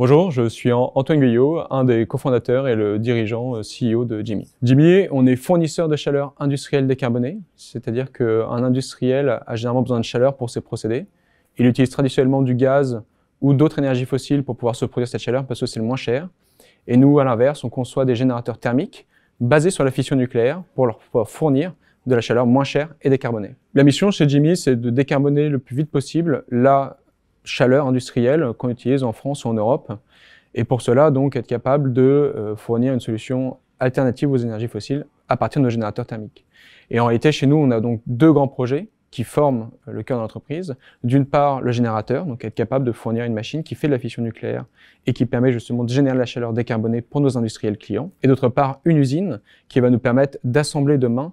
Bonjour, je suis Antoine Guyot, un des cofondateurs et le dirigeant euh, CEO de Jimmy. Jimmy, on est fournisseur de chaleur industrielle décarbonée, c'est-à-dire qu'un industriel a généralement besoin de chaleur pour ses procédés. Il utilise traditionnellement du gaz ou d'autres énergies fossiles pour pouvoir se produire cette chaleur parce que c'est le moins cher. Et nous, à l'inverse, on conçoit des générateurs thermiques basés sur la fission nucléaire pour leur fournir de la chaleur moins chère et décarbonée. La mission chez Jimmy, c'est de décarboner le plus vite possible là chaleur industrielle qu'on utilise en France ou en Europe. Et pour cela, donc, être capable de euh, fournir une solution alternative aux énergies fossiles à partir de nos générateurs thermiques. Et en réalité, chez nous, on a donc deux grands projets qui forment euh, le cœur de l'entreprise. D'une part, le générateur, donc être capable de fournir une machine qui fait de la fission nucléaire et qui permet justement de générer de la chaleur décarbonée pour nos industriels clients. Et d'autre part, une usine qui va nous permettre d'assembler demain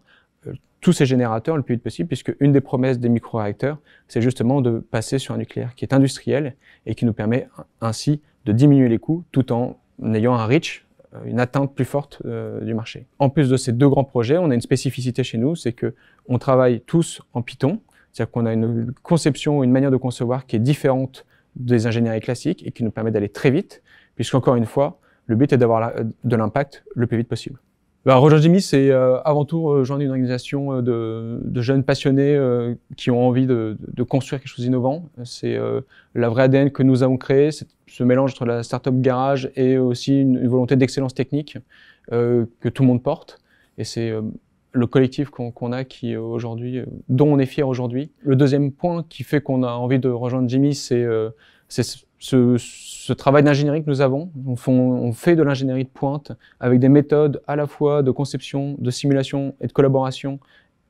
tous ces générateurs le plus vite possible, puisque une des promesses des micro-réacteurs, c'est justement de passer sur un nucléaire qui est industriel et qui nous permet ainsi de diminuer les coûts tout en ayant un reach, euh, une atteinte plus forte euh, du marché. En plus de ces deux grands projets, on a une spécificité chez nous, c'est que on travaille tous en Python, c'est-à-dire qu'on a une conception, une manière de concevoir qui est différente des ingénieries classiques et qui nous permet d'aller très vite, puisqu'encore une fois, le but est d'avoir de l'impact le plus vite possible. Bah, rejoindre Jimmy, c'est euh, avant tout rejoindre euh, une organisation euh, de, jeunes passionnés qui ont envie de, construire quelque chose d'innovant. C'est la vraie ADN que nous avons créée, c'est ce mélange entre la startup garage et aussi une, volonté d'excellence technique que tout le monde porte. Et c'est le collectif qu'on a qui aujourd'hui, dont on est fier aujourd'hui. Le deuxième point qui fait qu'on a envie de rejoindre Jimmy, c'est ce, travail d'ingénierie que nous avons, on, fait de l'ingénierie de pointe avec des méthodes à la fois de conception, de simulation et de collaboration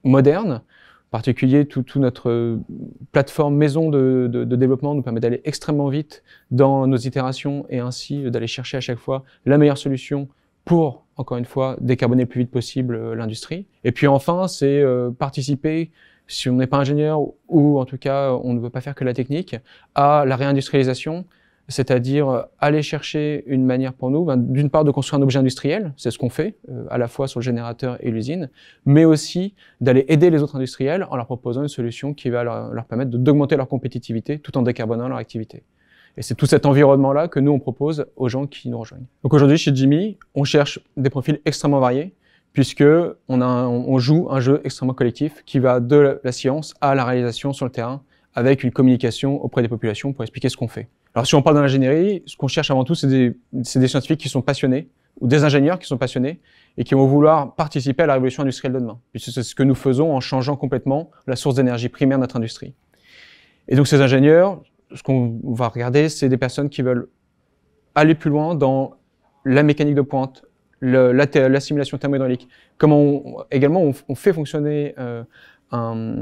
modernes. En particulier, toute notre plateforme maison de, développement nous permet d'aller extrêmement vite dans nos itérations et ainsi d'aller chercher à chaque fois la meilleure solution pour, encore une fois, décarboner le plus vite possible euh, l'industrie. Et puis enfin, c'est euh, participer si on n'est pas ingénieur ou en tout cas on ne veut pas faire que la technique, à la réindustrialisation, c'est-à-dire aller chercher une manière pour nous, ben, d'une part de construire un objet industriel, c'est ce qu'on fait euh, à la fois sur le générateur et l'usine, mais aussi d'aller aider les autres industriels en leur proposant une solution qui va leur, leur permettre d'augmenter leur compétitivité tout en décarbonant leur activité. Et c'est tout cet environnement-là que nous, on propose aux gens qui nous rejoignent. Donc aujourd'hui, chez Jimmy, on cherche des profils extrêmement variés, puisque on, joue un jeu extrêmement collectif qui va de la science à la réalisation sur le terrain, avec une communication auprès des populations pour expliquer ce qu'on fait. Alors si on parle dans l'ingénierie, ce qu'on cherche avant tout, c'est des, des scientifiques qui sont passionnés, ou des ingénieurs qui sont passionnés et qui vont vouloir participer à la révolution industrielle de demain. Puisque c'est ce que nous faisons en changeant complètement la source d'énergie primaire de notre industrie. Et donc ces ingénieurs, ce qu'on va regarder, c'est des personnes qui veulent aller plus loin dans la mécanique de pointe, l'assimilation la, simulation comment également on, fait fonctionner euh, un,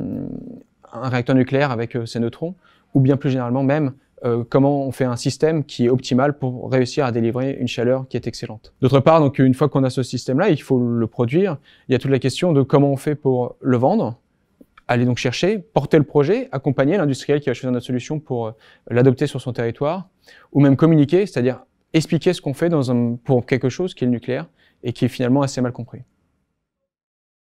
réacteur nucléaire avec ses euh, neutrons, ou bien plus généralement même euh, comment on fait un système qui est optimal pour réussir à délivrer une chaleur qui est excellente. D'autre part, donc une fois qu'on a ce système-là, il faut le produire. Il y a toute la question de comment on fait pour le vendre, aller donc chercher, porter le projet, accompagner l'industriel qui va choisir notre solution pour l'adopter sur son territoire, ou même communiquer, c'est-à-dire expliquer ce qu'on fait dans un, pour quelque chose qui est le nucléaire et qui est finalement assez mal compris.